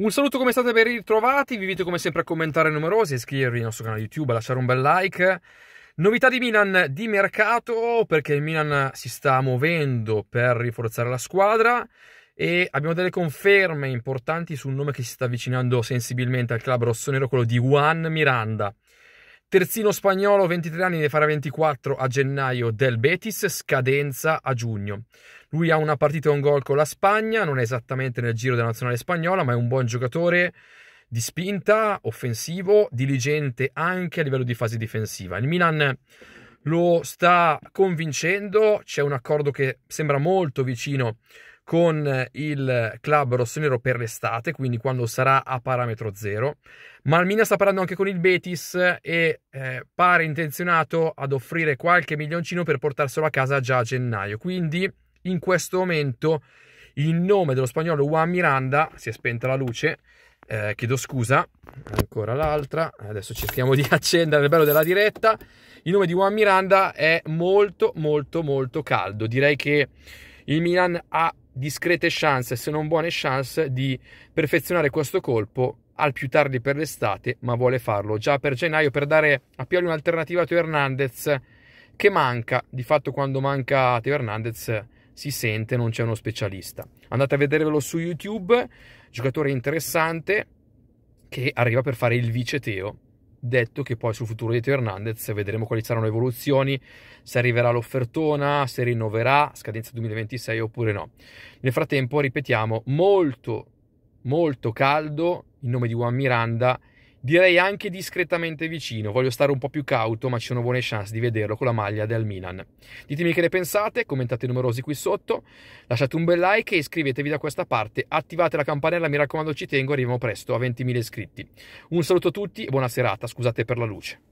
Un saluto, come state ben ritrovati? Vi invito come sempre a commentare numerosi, iscrivervi al nostro canale YouTube, a lasciare un bel like. Novità di Milan di mercato, perché il Milan si sta muovendo per rinforzare la squadra e abbiamo delle conferme importanti su un nome che si sta avvicinando sensibilmente al club rossonero, quello di Juan Miranda. Terzino spagnolo, 23 anni, ne farà 24 a gennaio del Betis, scadenza a giugno. Lui ha una partita e un gol con la Spagna, non è esattamente nel giro della nazionale spagnola, ma è un buon giocatore di spinta, offensivo, diligente anche a livello di fase difensiva. Il Milan lo sta convincendo, c'è un accordo che sembra molto vicino con il club rossonero per l'estate, quindi quando sarà a parametro zero. Ma il Milan sta parlando anche con il Betis e eh, pare intenzionato ad offrire qualche milioncino per portarselo a casa già a gennaio. Quindi in questo momento il nome dello spagnolo Juan Miranda si è spenta la luce. Eh, chiedo scusa, ancora l'altra, adesso cerchiamo di accendere il bello della diretta. Il nome di Juan Miranda è molto molto molto caldo, direi che il Milan ha discrete chance, se non buone chance, di perfezionare questo colpo al più tardi per l'estate, ma vuole farlo già per gennaio per dare a Pioli un'alternativa a Teo Hernandez che manca, di fatto quando manca Teo Hernandez si sente, non c'è uno specialista. Andate a vedervelo su YouTube, giocatore interessante che arriva per fare il vice Teo detto che poi sul futuro di Teo Hernandez vedremo quali saranno le evoluzioni, se arriverà l'offertona, se rinnoverà scadenza 2026 oppure no. Nel frattempo, ripetiamo, molto molto caldo in nome di Juan Miranda direi anche discretamente vicino. Voglio stare un po' più cauto, ma ci sono buone chance di vederlo con la maglia del Milan. Ditemi che ne pensate, commentate numerosi qui sotto, lasciate un bel like e iscrivetevi da questa parte, attivate la campanella, mi raccomando ci tengo, arriviamo presto a 20.000 iscritti. Un saluto a tutti e buona serata, scusate per la luce.